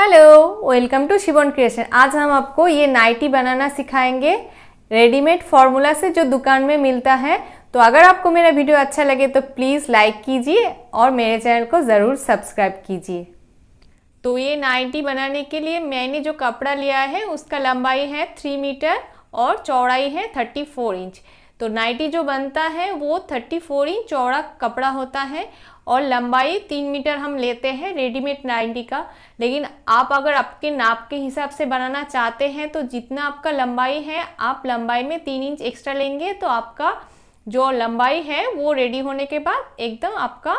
hello welcome to Shivan creation आज हम आपको ये नाइटी बनाना सिखाएंगे रेडीमेड फार्मूला से जो दुकान में मिलता है तो अगर आपको मेरा वीडियो अच्छा लगे तो प्लीज़ लाइक कीजिए और मेरे चैनल को ज़रूर सब्सक्राइब कीजिए तो ये नाइटी बनाने के लिए मैंने जो कपड़ा लिया है उसका लंबाई है थ्री मीटर और चौड़ाई है थर्टी फोर इंच तो नाइटी जो बनता है वो थर्टी फोर इंच चौड़ा कपड़ा होता है और लंबाई तीन मीटर हम लेते हैं रेडीमेड नाइन्टी का लेकिन आप अगर आपके नाप के हिसाब से बनाना चाहते हैं तो जितना आपका लंबाई है आप लंबाई में तीन इंच एक्स्ट्रा लेंगे तो आपका जो लंबाई है वो रेडी होने के बाद एकदम आपका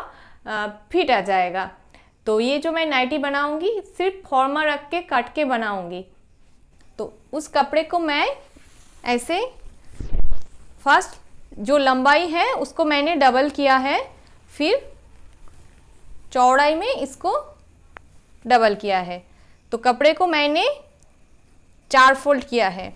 फिट आ जाएगा तो ये जो मैं नाइटी बनाऊंगी सिर्फ फॉर्मा रख के काट के बनाऊंगी तो उस कपड़े को मैं ऐसे फर्स्ट जो लंबाई है उसको मैंने डबल किया है फिर चौड़ाई में इसको डबल किया है तो कपड़े को मैंने चार फोल्ड किया है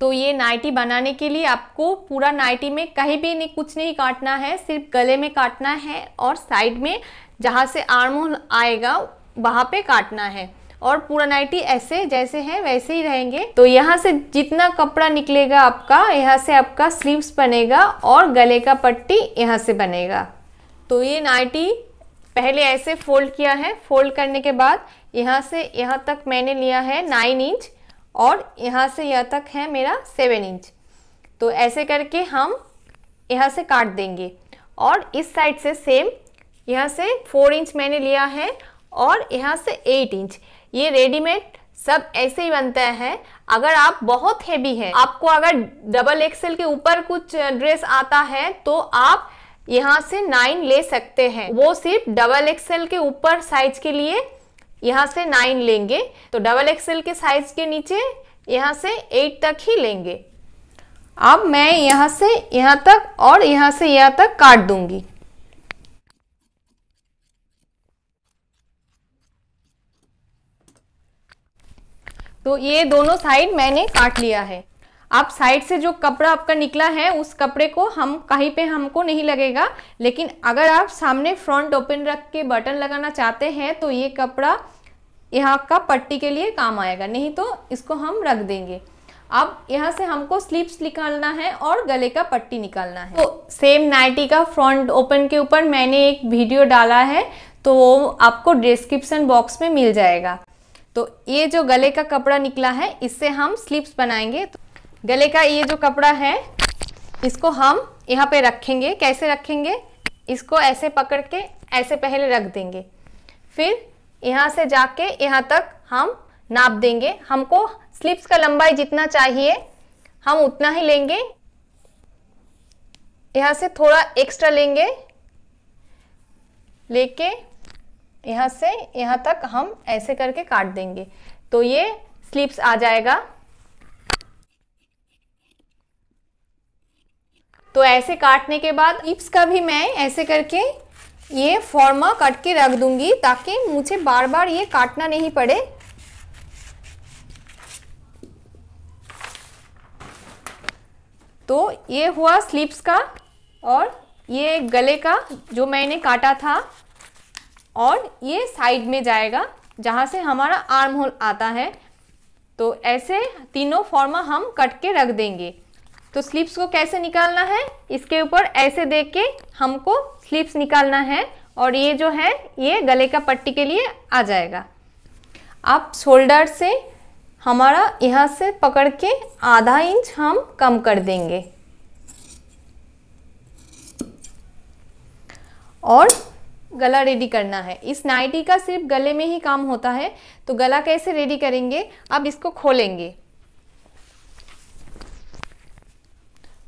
तो ये नाइटी बनाने के लिए आपको पूरा नाइटी में कहीं भी नहीं कुछ नहीं काटना है सिर्फ गले में काटना है और साइड में जहाँ से आर्म आएगा वहाँ पे काटना है और पूरा नाइटी ऐसे जैसे है वैसे ही रहेंगे तो यहाँ से जितना कपड़ा निकलेगा आपका यहाँ से आपका स्लीव्स बनेगा और गले का पट्टी यहाँ से बनेगा तो ये नाइटी पहले ऐसे फोल्ड किया है फोल्ड करने के बाद यहाँ से यहाँ तक मैंने लिया है नाइन इंच और यहाँ से यहाँ तक है मेरा सेवन इंच तो ऐसे करके हम यहाँ से काट देंगे और इस साइड से सेम यहाँ से फोर इंच मैंने लिया है और यहाँ से एट इंच ये रेडीमेड सब ऐसे ही बनता है अगर आप बहुत हैवी हैं आपको अगर डबल एक्सेल के ऊपर कुछ ड्रेस आता है तो आप यहाँ से नाइन ले सकते हैं वो सिर्फ डबल एक्सएल के ऊपर साइज के लिए यहाँ से नाइन लेंगे तो डबल एक्सएल के साइज के नीचे यहाँ से एट तक ही लेंगे अब मैं यहाँ से यहाँ तक और यहाँ से यहाँ तक काट दूंगी तो ये दोनों साइड मैंने काट लिया है आप साइड से जो कपड़ा आपका निकला है उस कपड़े को हम कहीं पे हमको नहीं लगेगा लेकिन अगर आप सामने फ्रंट ओपन रख के बटन लगाना चाहते हैं तो ये कपड़ा यहाँ का पट्टी के लिए काम आएगा नहीं तो इसको हम रख देंगे अब यहाँ से हमको स्लीप्स निकालना है और गले का पट्टी निकालना है तो सेम नाइटी का फ्रंट ओपन के ऊपर मैंने एक वीडियो डाला है तो वो आपको डिस्क्रिप्सन बॉक्स में मिल जाएगा तो ये जो गले का कपड़ा निकला है इससे हम स्लीप्स बनाएंगे तो गले का ये जो कपड़ा है इसको हम यहाँ पे रखेंगे कैसे रखेंगे इसको ऐसे पकड़ के ऐसे पहले रख देंगे फिर यहाँ से जाके यहाँ तक हम नाप देंगे हमको स्लिप्स का लंबाई जितना चाहिए हम उतना ही लेंगे यहाँ से थोड़ा एक्स्ट्रा लेंगे लेके यहाँ से यहाँ तक हम ऐसे करके काट देंगे तो ये स्लिप्स आ जाएगा तो ऐसे काटने के बाद इप्स का भी मैं ऐसे करके ये फॉर्मा कट के रख दूंगी ताकि मुझे बार बार ये काटना नहीं पड़े तो ये हुआ स्लीप्स का और ये गले का जो मैंने काटा था और ये साइड में जाएगा जहाँ से हमारा आर्म होल आता है तो ऐसे तीनों फॉर्मा हम कट के रख देंगे तो स्लिप्स को कैसे निकालना है इसके ऊपर ऐसे देख के हमको स्लिप्स निकालना है और ये जो है ये गले का पट्टी के लिए आ जाएगा आप शोल्डर से हमारा यहाँ से पकड़ के आधा इंच हम कम कर देंगे और गला रेडी करना है इस नाइटी का सिर्फ गले में ही काम होता है तो गला कैसे रेडी करेंगे अब इसको खोलेंगे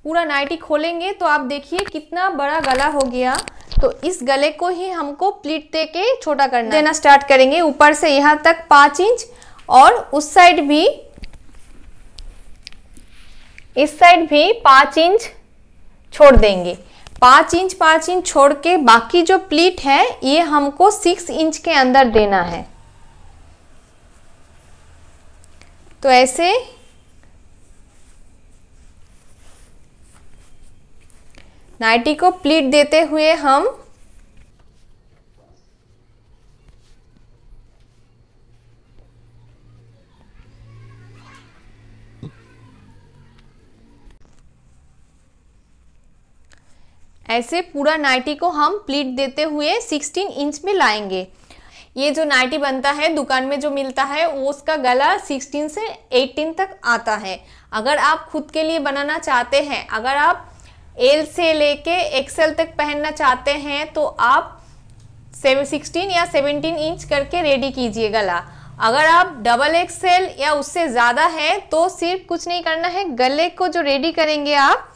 पूरा नाइटी खोलेंगे तो आप देखिए कितना बड़ा गला हो गया तो इस गले को ही हमको प्लीट दे के छोटा करना देना स्टार्ट करेंगे ऊपर से यहाँ तक पाँच इंच और उस साइड भी इस साइड भी पाँच इंच छोड़ देंगे पाँच इंच पाँच इंच छोड़ के बाकी जो प्लीट है ये हमको सिक्स इंच के अंदर देना है तो ऐसे नाइटी को प्लीट देते हुए हम ऐसे पूरा नाइटी को हम प्लीट देते हुए 16 इंच में लाएंगे ये जो नाइटी बनता है दुकान में जो मिलता है वो उसका गला 16 से 18 तक आता है अगर आप खुद के लिए बनाना चाहते हैं अगर आप एल से लेके एक्सएल तक पहनना चाहते हैं तो आप सिक्सटीन या सेवनटीन इंच करके रेडी कीजिए गला अगर आप डबल एक्सएल या उससे ज़्यादा है तो सिर्फ कुछ नहीं करना है गले को जो रेडी करेंगे आप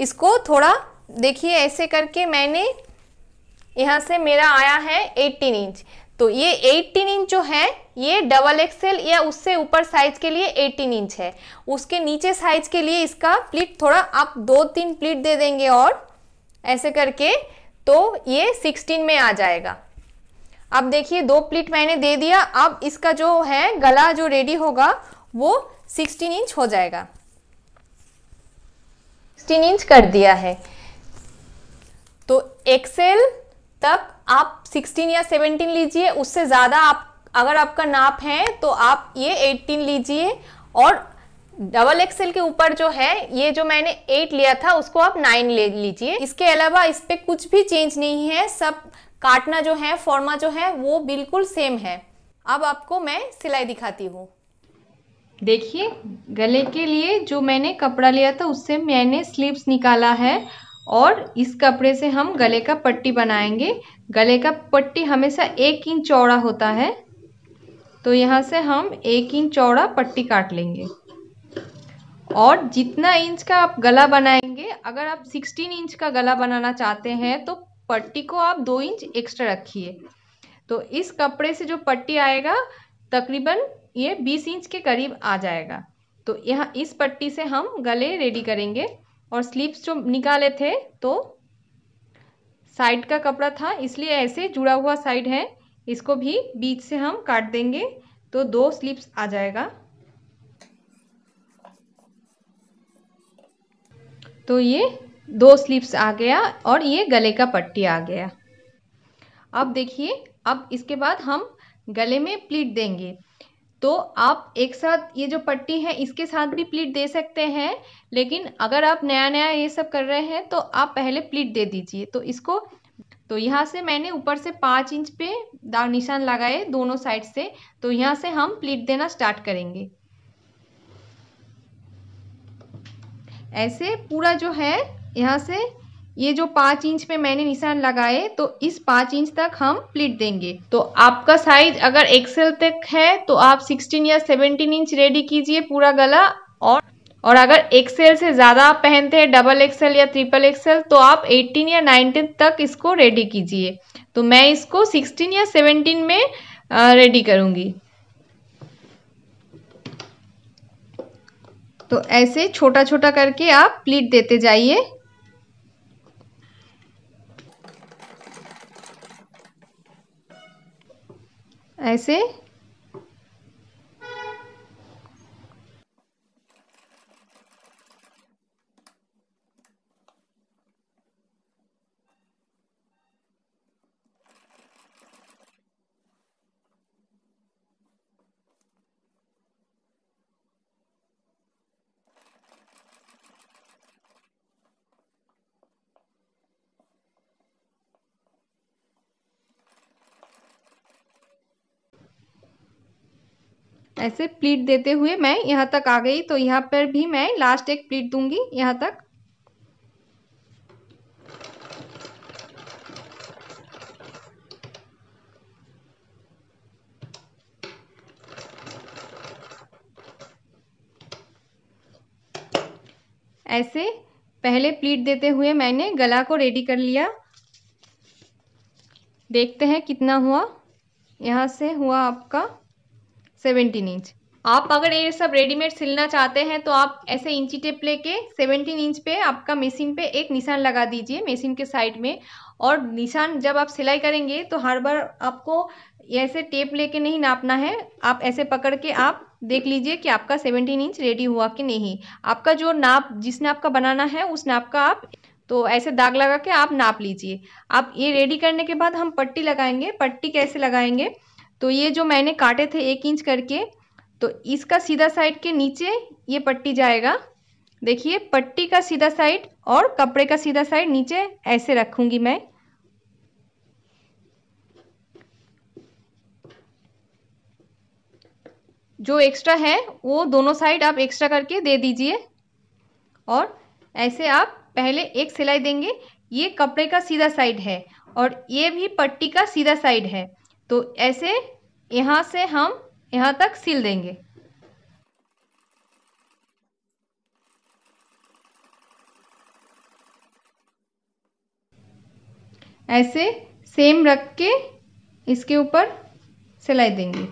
इसको थोड़ा देखिए ऐसे करके मैंने यहाँ से मेरा आया है 18 इंच तो ये 18 इंच जो है ये डबल एक्सेल या उससे ऊपर साइज के लिए 18 इंच है उसके नीचे साइज के लिए इसका प्लीट थोड़ा आप दो तीन प्लीट दे देंगे और ऐसे करके तो ये 16 में आ जाएगा अब देखिए दो प्लीट मैंने दे दिया अब इसका जो है गला जो रेडी होगा वो 16 इंच हो जाएगा 16 इंच कर दिया है तो एक्सेल तक आप 16 या 17 लीजिए उससे ज़्यादा आप अगर आपका नाप है तो आप ये 18 लीजिए और डबल एक्सेल के ऊपर जो है ये जो मैंने एट लिया था उसको आप नाइन ले लीजिए इसके अलावा इस पर कुछ भी चेंज नहीं है सब काटना जो है फॉर्मा जो है वो बिल्कुल सेम है अब आपको मैं सिलाई दिखाती हूँ देखिए गले के लिए जो मैंने कपड़ा लिया था उससे मैंने स्लीव्स निकाला है और इस कपड़े से हम गले का पट्टी बनाएंगे गले का पट्टी हमेशा एक इंच चौड़ा होता है तो यहाँ से हम एक इंच चौड़ा पट्टी काट लेंगे और जितना इंच का आप गला बनाएंगे अगर आप 16 इंच का गला बनाना चाहते हैं तो पट्टी को आप दो इंच एक्स्ट्रा रखिए तो इस कपड़े से जो पट्टी आएगा तकरीबन ये 20 इंच के करीब आ जाएगा तो यहाँ इस पट्टी से हम गले रेडी करेंगे और स्लीव्स जो निकाले थे तो साइड का कपड़ा था इसलिए ऐसे जुड़ा हुआ साइड है इसको भी बीच से हम काट देंगे तो दो स्लीव्स आ जाएगा तो ये दो स्लीव्स आ गया और ये गले का पट्टी आ गया अब देखिए अब इसके बाद हम गले में प्लीट देंगे तो आप एक साथ ये जो पट्टी है इसके साथ भी प्लीट दे सकते हैं लेकिन अगर आप नया नया ये सब कर रहे हैं तो आप पहले प्लीट दे दीजिए तो इसको तो यहाँ से मैंने ऊपर से पाँच इंच पे दाग निशान लगाए दोनों साइड से तो यहाँ से हम प्लीट देना स्टार्ट करेंगे ऐसे पूरा जो है यहाँ से ये जो पाँच इंच पे मैंने निशान लगाए तो इस पाँच इंच तक हम प्लीट देंगे तो आपका साइज अगर एक्सेल तक है तो आप सिक्सटीन या सेवनटीन इंच रेडी कीजिए पूरा गला और और अगर एक्सेल से ज़्यादा आप पहनते हैं डबल एक्सेल या ट्रिपल एक्सेल तो आप 18 या 19 तक इसको रेडी कीजिए तो मैं इसको 16 या 17 में रेडी करूँगी तो ऐसे छोटा छोटा करके आप प्लीट देते जाइए ऐसे ऐसे प्लीट देते हुए मैं यहाँ तक आ गई तो यहाँ पर भी मैं लास्ट एक प्लीट दूंगी यहाँ तक ऐसे पहले प्लीट देते हुए मैंने गला को रेडी कर लिया देखते हैं कितना हुआ यहाँ से हुआ आपका सेवेंटीन इंच आप अगर ये सब रेडीमेड सिलना चाहते हैं तो आप ऐसे इंची टेप लेके 17 इंच पे आपका मशीन पे एक निशान लगा दीजिए मशीन के साइड में और निशान जब आप सिलाई करेंगे तो हर बार आपको ऐसे टेप लेके नहीं नापना है आप ऐसे पकड़ के आप देख लीजिए कि आपका 17 इंच रेडी हुआ कि नहीं आपका जो नाप जिस नाप का बनाना है उस नाप का आप तो ऐसे दाग लगा के आप नाप लीजिए आप ये रेडी करने के बाद हम पट्टी लगाएंगे पट्टी कैसे लगाएंगे तो ये जो मैंने काटे थे एक इंच करके तो इसका सीधा साइड के नीचे ये पट्टी जाएगा देखिए पट्टी का सीधा साइड और कपड़े का सीधा साइड नीचे ऐसे रखूंगी मैं जो एक्स्ट्रा है वो दोनों साइड आप एक्स्ट्रा करके दे दीजिए और ऐसे आप पहले एक सिलाई देंगे ये कपड़े का सीधा साइड है और ये भी पट्टी का सीधा साइड है तो ऐसे यहाँ से हम यहाँ तक सिल देंगे ऐसे सेम रख के इसके ऊपर सिलाई देंगे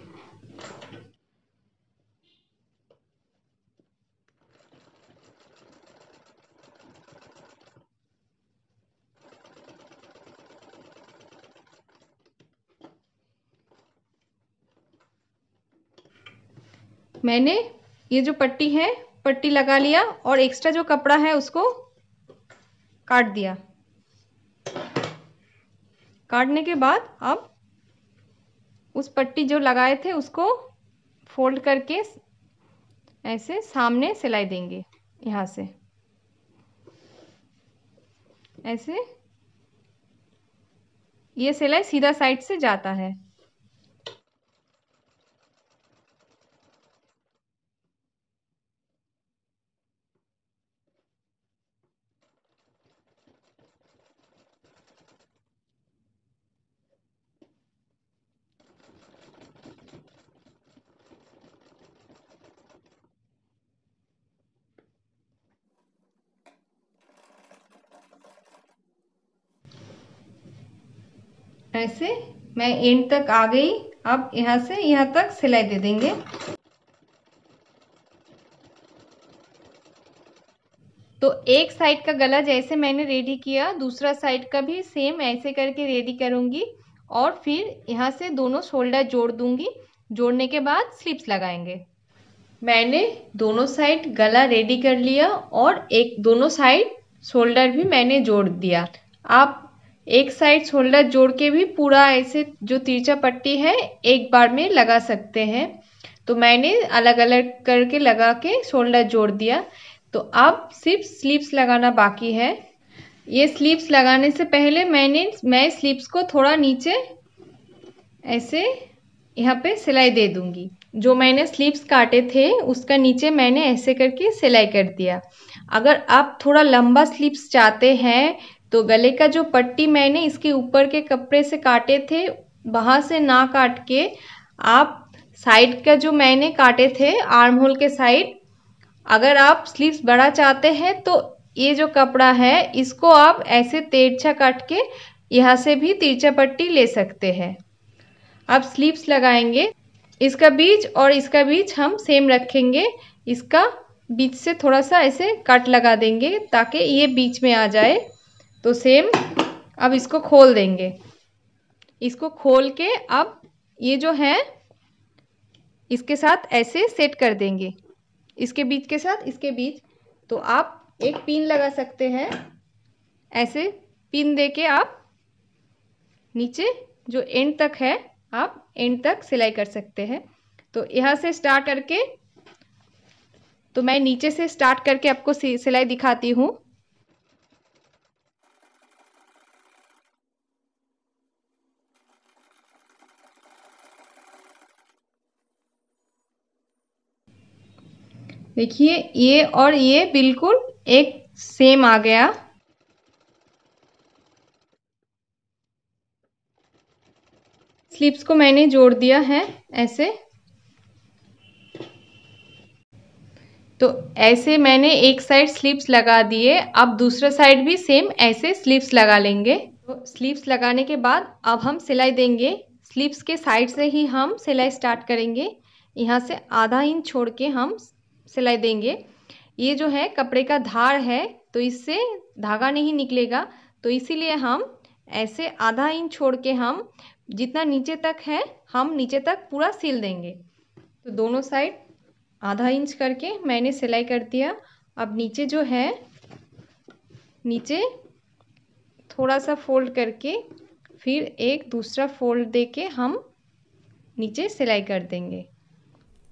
मैंने ये जो पट्टी है पट्टी लगा लिया और एक्स्ट्रा जो कपड़ा है उसको काट दिया काटने के बाद अब उस पट्टी जो लगाए थे उसको फोल्ड करके ऐसे सामने सिलाई देंगे यहाँ से ऐसे ये सिलाई सीधा साइड से जाता है ऐसे मैं एंड तक आ गई अब यहाँ से यहाँ तक सिलाई दे देंगे तो एक साइड का गला जैसे मैंने रेडी किया दूसरा साइड का भी सेम ऐसे करके रेडी करूँगी और फिर यहाँ से दोनों शोल्डर जोड़ दूँगी जोड़ने के बाद स्लिप्स लगाएंगे मैंने दोनों साइड गला रेडी कर लिया और एक दोनों साइड शोल्डर भी मैंने जोड़ दिया आप एक साइड शोल्डर जोड़ के भी पूरा ऐसे जो तिरछा पट्टी है एक बार में लगा सकते हैं तो मैंने अलग अलग करके लगा के शोल्डर जोड़ दिया तो अब सिर्फ स्लीव्स लगाना बाकी है ये स्लीव्स लगाने से पहले मैंने मैं स्लीव्स को थोड़ा नीचे ऐसे यहाँ पे सिलाई दे दूँगी जो मैंने स्लीव्स काटे थे उसका नीचे मैंने ऐसे करके सिलाई कर दिया अगर आप थोड़ा लंबा स्लीव्स चाहते हैं तो गले का जो पट्टी मैंने इसके ऊपर के कपड़े से काटे थे वहाँ से ना काट के आप साइड का जो मैंने काटे थे आर्म होल के साइड अगर आप स्लीव्स बड़ा चाहते हैं तो ये जो कपड़ा है इसको आप ऐसे तिरछा काट के यहाँ से भी तिरछा पट्टी ले सकते हैं आप स्लीव्स लगाएंगे इसका बीच और इसका बीच हम सेम रखेंगे इसका बीच से थोड़ा सा ऐसे कट लगा देंगे ताकि ये बीच में आ जाए तो सेम अब इसको खोल देंगे इसको खोल के अब ये जो है इसके साथ ऐसे सेट कर देंगे इसके बीच के साथ इसके बीच तो आप एक पिन लगा सकते हैं ऐसे पिन दे के आप नीचे जो एंड तक है आप एंड तक सिलाई कर सकते हैं तो यहाँ से स्टार्ट करके तो मैं नीचे से स्टार्ट करके आपको सिलाई दिखाती हूँ देखिए ये और ये बिल्कुल एक सेम आ गया स्लीव्स को मैंने जोड़ दिया है ऐसे तो ऐसे मैंने एक साइड स्लीव्स लगा दिए अब दूसरा साइड भी सेम ऐसे स्लीव्स लगा लेंगे तो स्लीव्स लगाने के बाद अब हम सिलाई देंगे स्लीव्स के साइड से ही हम सिलाई स्टार्ट करेंगे यहाँ से आधा इंच छोड़ के हम सिलाई देंगे ये जो है कपड़े का धार है तो इससे धागा नहीं निकलेगा तो इसीलिए हम ऐसे आधा इंच छोड़ के हम जितना नीचे तक है हम नीचे तक पूरा सिल देंगे तो दोनों साइड आधा इंच करके मैंने सिलाई कर दिया अब नीचे जो है नीचे थोड़ा सा फोल्ड करके फिर एक दूसरा फोल्ड दे के हम नीचे सिलाई कर देंगे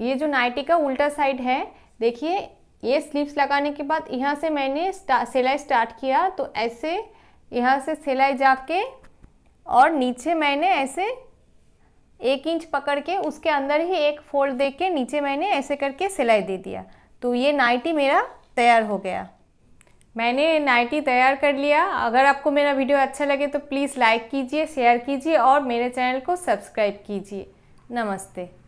ये जो नाइटी का उल्टा साइड है देखिए ये स्लीव्स लगाने के बाद यहाँ से मैंने सिलाई स्टार्ट किया तो ऐसे यहाँ से सिलाई जाके और नीचे मैंने ऐसे एक इंच पकड़ के उसके अंदर ही एक फोल्ड दे के नीचे मैंने ऐसे करके सिलाई दे दिया तो ये नाइटी मेरा तैयार हो गया मैंने नाइटी तैयार कर लिया अगर आपको मेरा वीडियो अच्छा लगे तो प्लीज़ लाइक कीजिए शेयर कीजिए और मेरे चैनल को सब्सक्राइब कीजिए नमस्ते